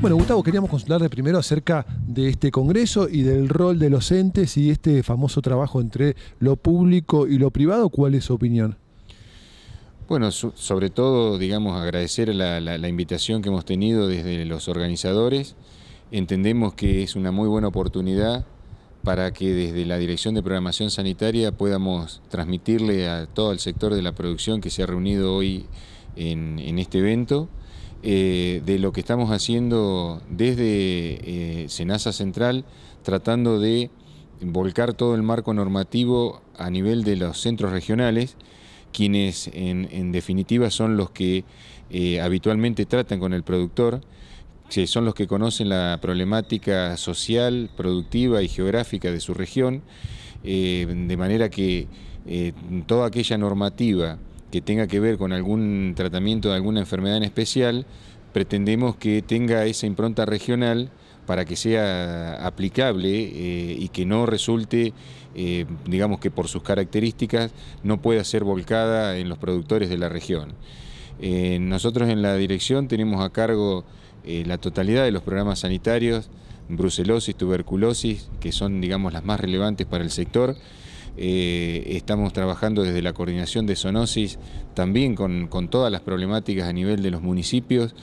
Bueno, Gustavo, queríamos consultarle primero acerca de este Congreso y del rol de los entes y este famoso trabajo entre lo público y lo privado. ¿Cuál es su opinión? Bueno, sobre todo, digamos, agradecer la, invitación que hemos tenido desde los organizadores. Entendemos que es una muy buena oportunidad para que desde la Dirección de Programación Sanitaria podamos transmitirle a todo el sector de la producción que se ha reunido hoy en este evento eh, de lo que estamos haciendo desde eh, Senasa Central, tratando de volcar todo el marco normativo a nivel de los centros regionales, quienes en, definitiva son los que eh, habitualmente tratan con el productor, que son los que conocen la problemática social, productiva y geográfica de su región, de manera que toda aquella normativa que tenga que ver con algún tratamiento de alguna enfermedad en especial, pretendemos que tenga esa impronta regional para que sea aplicable eh, y que no resulte, eh, digamos que por sus características, no pueda ser volcada en los productores de la región. Eh, nosotros en la dirección tenemos a cargo la totalidad de los programas sanitarios, brucelosis, tuberculosis, que son digamos las más relevantes para el sector, eh, estamos trabajando desde la coordinación de zoonosis también con, todas las problemáticas a nivel de los municipios,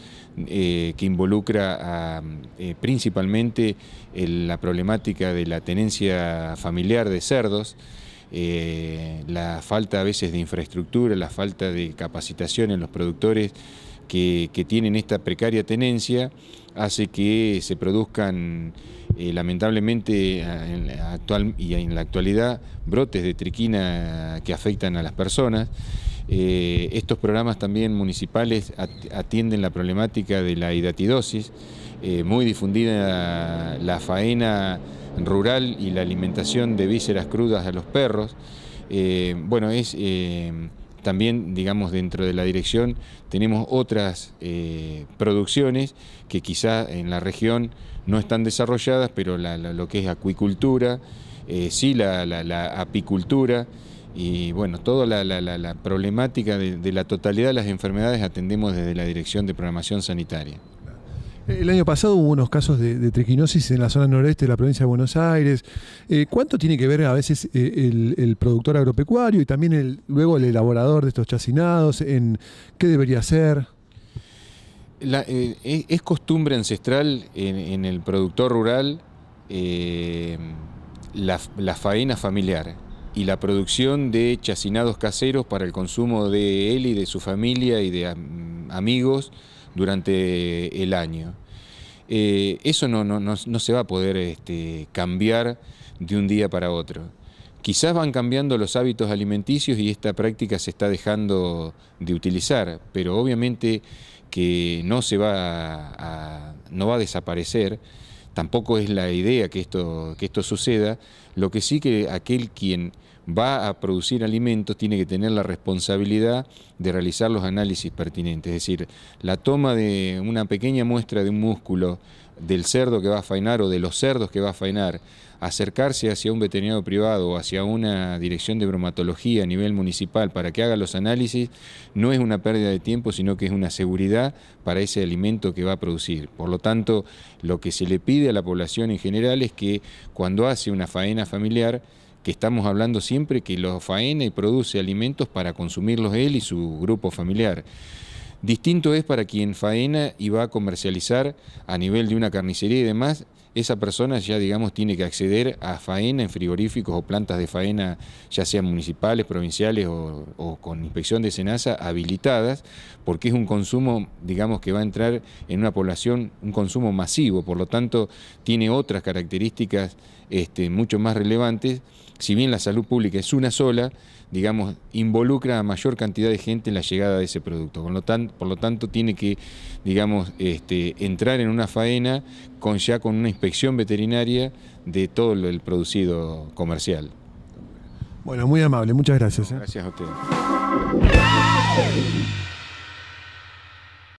eh, que involucra eh, principalmente la problemática de la tenencia familiar de cerdos. la falta a veces de infraestructura, la falta de capacitación en los productores que, que tienen esta precaria tenencia, hace que se produzcan eh, lamentablemente actual, y en la actualidad brotes de triquina que afectan a las personas. Eh, estos programas también municipales atienden la problemática de la hidatidosis, eh, muy difundida la faena rural y la alimentación de vísceras crudas a los perros. bueno, es también, digamos, dentro de la dirección tenemos otras eh, producciones que quizá en la región no están desarrolladas, pero lo que es acuicultura, eh, sí la, apicultura, y bueno, toda la, problemática de la totalidad de las enfermedades atendemos desde la Dirección de Programación Sanitaria. El año pasado hubo unos casos de, de, en la zona noreste de la provincia de Buenos Aires. Eh, ¿Cuánto tiene que ver a veces eh, el, productor agropecuario y también luego el elaborador de estos chacinados en qué debería hacer? Eh, es, costumbre ancestral en, el productor rural la, faena familiar y la producción de chacinados caseros para el consumo de él y de su familia y de amigos durante el año. Eh, eso no, no, no, se va a poder este, cambiar de un día para otro. Quizás van cambiando los hábitos alimenticios y esta práctica se está dejando de utilizar, pero obviamente que no se va a, no va a desaparecer, tampoco es la idea que esto, que esto suceda, lo que sí que aquel quien va a producir alimentos tiene que tener la responsabilidad de realizar los análisis pertinentes. Es decir, la toma de una pequeña muestra de un músculo del cerdo que va a faenar o de los cerdos que va a faenar, acercarse hacia un veterinario privado o hacia una dirección de bromatología a nivel municipal para que haga los análisis, no es una pérdida de tiempo, sino que es una seguridad para ese alimento que va a producir. Por lo tanto, lo que se le pide a la población en general es que cuando hace una faena familiar, que estamos hablando siempre que los faena y produce alimentos para consumirlos él y su grupo familiar. Distinto es para quien faena y va a comercializar a nivel de una carnicería y demás, esa persona ya, digamos, tiene que acceder a faena en frigoríficos o plantas de faena, ya sean municipales, provinciales o, con inspección de cenaza, habilitadas, porque es un consumo, digamos, que va a entrar en una población, un consumo masivo, por lo tanto, tiene otras características este, mucho más relevantes. Si bien la salud pública es una sola, digamos, involucra a mayor cantidad de gente en la llegada de ese producto. Por lo tanto, por lo tanto tiene que, digamos, este, entrar en una faena con ya con una inspección veterinaria de todo el producido comercial. Bueno, muy amable, muchas gracias. ¿eh? Gracias a usted.